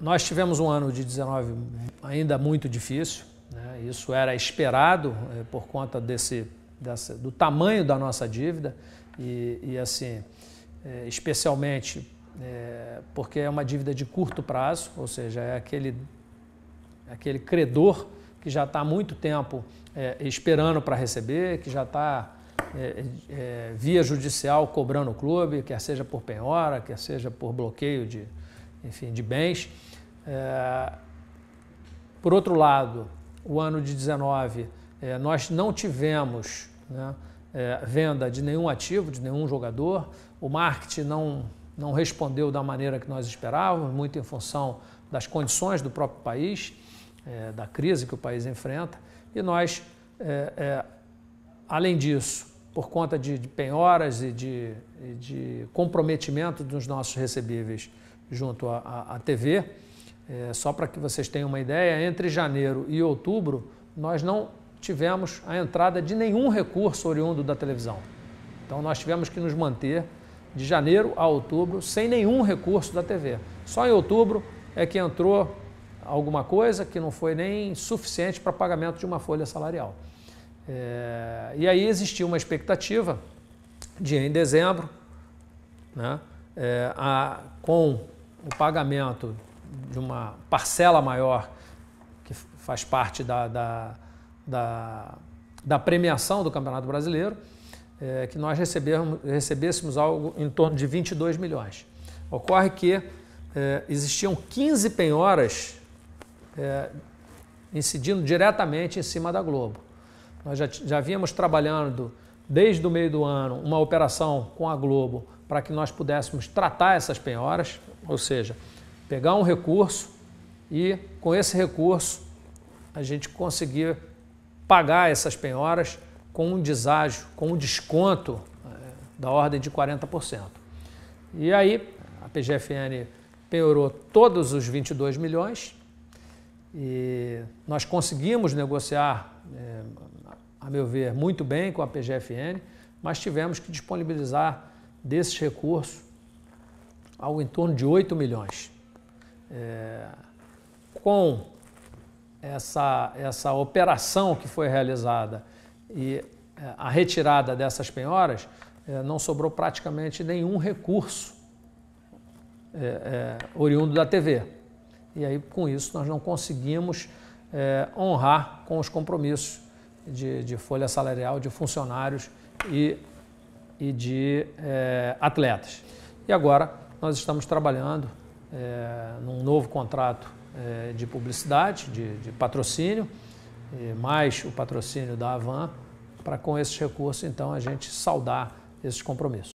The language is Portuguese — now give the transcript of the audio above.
Nós tivemos um ano de 19 ainda muito difícil, né? isso era esperado é, por conta desse, do tamanho da nossa dívida e, e assim, é, especialmente é, porque é uma dívida de curto prazo, ou seja, é aquele, é aquele credor que já está há muito tempo esperando para receber, que já está é, é, via judicial cobrando o clube, quer seja por penhora, quer seja por bloqueio de, enfim, de bens. É, por outro lado, o ano de 19, é, nós não tivemos né, é, venda de nenhum ativo, de nenhum jogador. O marketing não, não respondeu da maneira que nós esperávamos, muito em função das condições do próprio país, é, da crise que o país enfrenta. E nós, é, é, além disso, por conta de, de penhoras e de, de comprometimento dos nossos recebíveis junto à, à TV. É, só para que vocês tenham uma ideia, entre janeiro e outubro, nós não tivemos a entrada de nenhum recurso oriundo da televisão. Então, nós tivemos que nos manter de janeiro a outubro sem nenhum recurso da TV. Só em outubro é que entrou alguma coisa que não foi nem suficiente para pagamento de uma folha salarial. É, e aí existia uma expectativa de em dezembro, né, é, a, com o pagamento de uma parcela maior que faz parte da, da, da, da premiação do Campeonato Brasileiro, é, que nós recebêssemos algo em torno de 22 milhões. Ocorre que é, existiam 15 penhoras é, incidindo diretamente em cima da Globo. Nós já, já vínhamos trabalhando desde o meio do ano uma operação com a Globo para que nós pudéssemos tratar essas penhoras. Ou seja, pegar um recurso e com esse recurso a gente conseguir pagar essas penhoras com um deságio, com um desconto eh, da ordem de 40%. E aí a PGFN penhorou todos os 22 milhões e nós conseguimos negociar, eh, a meu ver, muito bem com a PGFN, mas tivemos que disponibilizar desses recursos algo em torno de 8 milhões. É, com essa, essa operação que foi realizada e é, a retirada dessas penhoras, é, não sobrou praticamente nenhum recurso é, é oriundo da TV. E aí, com isso, nós não conseguimos é, honrar com os compromissos de, de, folha salarial de funcionários e, e de atletas. E agora nós estamos trabalhando é, num novo contrato é, de publicidade, de, de patrocínio, é, mais o patrocínio da Avan, para com esses recursos, então, a gente saudar esses compromissos.